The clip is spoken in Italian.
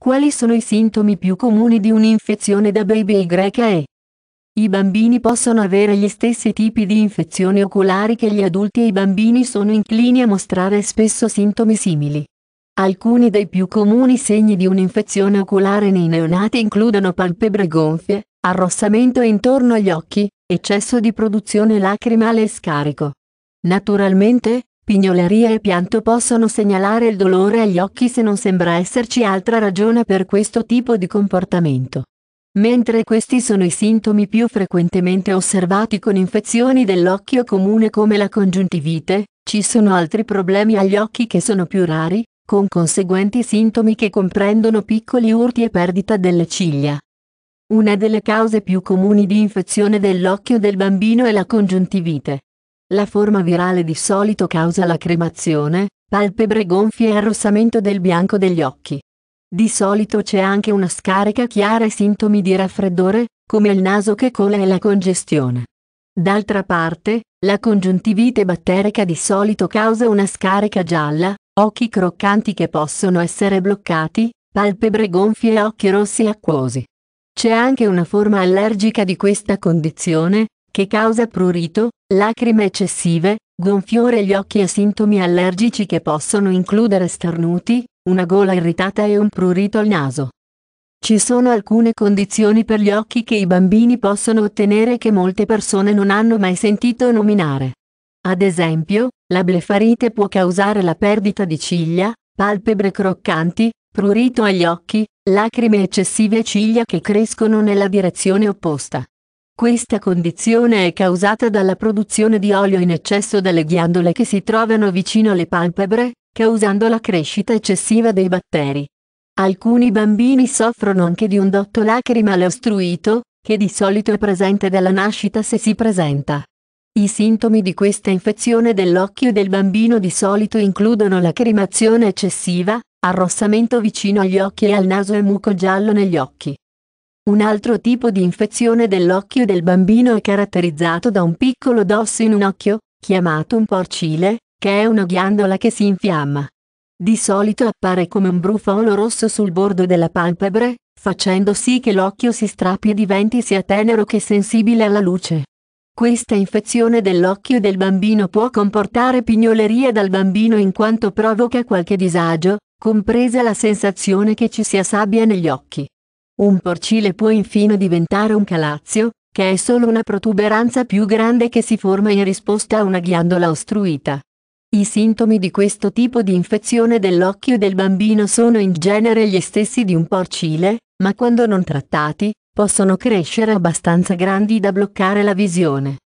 Quali sono i sintomi più comuni di un'infezione da baby Y e? I bambini possono avere gli stessi tipi di infezioni oculari che gli adulti e i bambini sono inclini a mostrare spesso sintomi simili. Alcuni dei più comuni segni di un'infezione oculare nei neonati includono palpebre gonfie, arrossamento intorno agli occhi, eccesso di produzione lacrimale e scarico. Naturalmente, Pignoleria e pianto possono segnalare il dolore agli occhi se non sembra esserci altra ragione per questo tipo di comportamento. Mentre questi sono i sintomi più frequentemente osservati con infezioni dell'occhio comune come la congiuntivite, ci sono altri problemi agli occhi che sono più rari, con conseguenti sintomi che comprendono piccoli urti e perdita delle ciglia. Una delle cause più comuni di infezione dell'occhio del bambino è la congiuntivite. La forma virale di solito causa la cremazione, palpebre gonfie e arrossamento del bianco degli occhi. Di solito c'è anche una scarica chiara e sintomi di raffreddore, come il naso che cola e la congestione. D'altra parte, la congiuntivite batterica di solito causa una scarica gialla, occhi croccanti che possono essere bloccati, palpebre gonfie e occhi rossi acquosi. C'è anche una forma allergica di questa condizione, che causa prurito, lacrime eccessive, gonfiore agli occhi e sintomi allergici che possono includere starnuti, una gola irritata e un prurito al naso. Ci sono alcune condizioni per gli occhi che i bambini possono ottenere che molte persone non hanno mai sentito nominare. Ad esempio, la blefarite può causare la perdita di ciglia, palpebre croccanti, prurito agli occhi, lacrime eccessive e ciglia che crescono nella direzione opposta. Questa condizione è causata dalla produzione di olio in eccesso dalle ghiandole che si trovano vicino alle palpebre, causando la crescita eccessiva dei batteri. Alcuni bambini soffrono anche di un dotto lacrimale ostruito, che di solito è presente dalla nascita se si presenta. I sintomi di questa infezione dell'occhio del bambino di solito includono lacrimazione eccessiva, arrossamento vicino agli occhi e al naso e muco giallo negli occhi. Un altro tipo di infezione dell'occhio del bambino è caratterizzato da un piccolo dosso in un occhio, chiamato un porcile, che è una ghiandola che si infiamma. Di solito appare come un brufolo rosso sul bordo della palpebre, facendo sì che l'occhio si strappi e diventi sia tenero che sensibile alla luce. Questa infezione dell'occhio del bambino può comportare pignoleria dal bambino in quanto provoca qualche disagio, compresa la sensazione che ci sia sabbia negli occhi. Un porcile può infine diventare un calazio, che è solo una protuberanza più grande che si forma in risposta a una ghiandola ostruita. I sintomi di questo tipo di infezione dell'occhio del bambino sono in genere gli stessi di un porcile, ma quando non trattati, possono crescere abbastanza grandi da bloccare la visione.